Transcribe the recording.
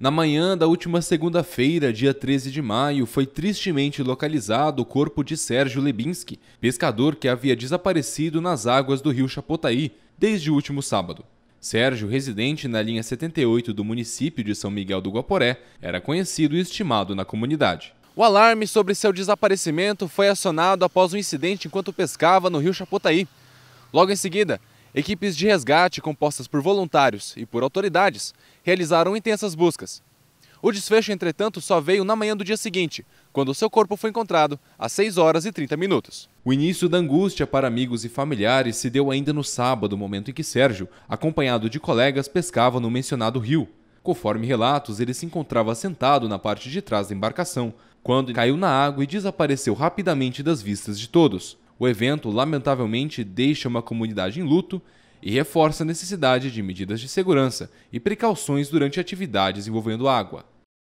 Na manhã da última segunda-feira, dia 13 de maio, foi tristemente localizado o corpo de Sérgio Lebinski, pescador que havia desaparecido nas águas do rio Chapotaí desde o último sábado. Sérgio, residente na linha 78 do município de São Miguel do Guaporé, era conhecido e estimado na comunidade. O alarme sobre seu desaparecimento foi acionado após um incidente enquanto pescava no rio Chapotaí. Logo em seguida, Equipes de resgate compostas por voluntários e por autoridades realizaram intensas buscas. O desfecho, entretanto, só veio na manhã do dia seguinte, quando seu corpo foi encontrado às 6 horas e 30 minutos. O início da angústia para amigos e familiares se deu ainda no sábado, momento em que Sérgio, acompanhado de colegas, pescava no mencionado rio. Conforme relatos, ele se encontrava sentado na parte de trás da embarcação, quando caiu na água e desapareceu rapidamente das vistas de todos. O evento, lamentavelmente, deixa uma comunidade em luto e reforça a necessidade de medidas de segurança e precauções durante atividades envolvendo água.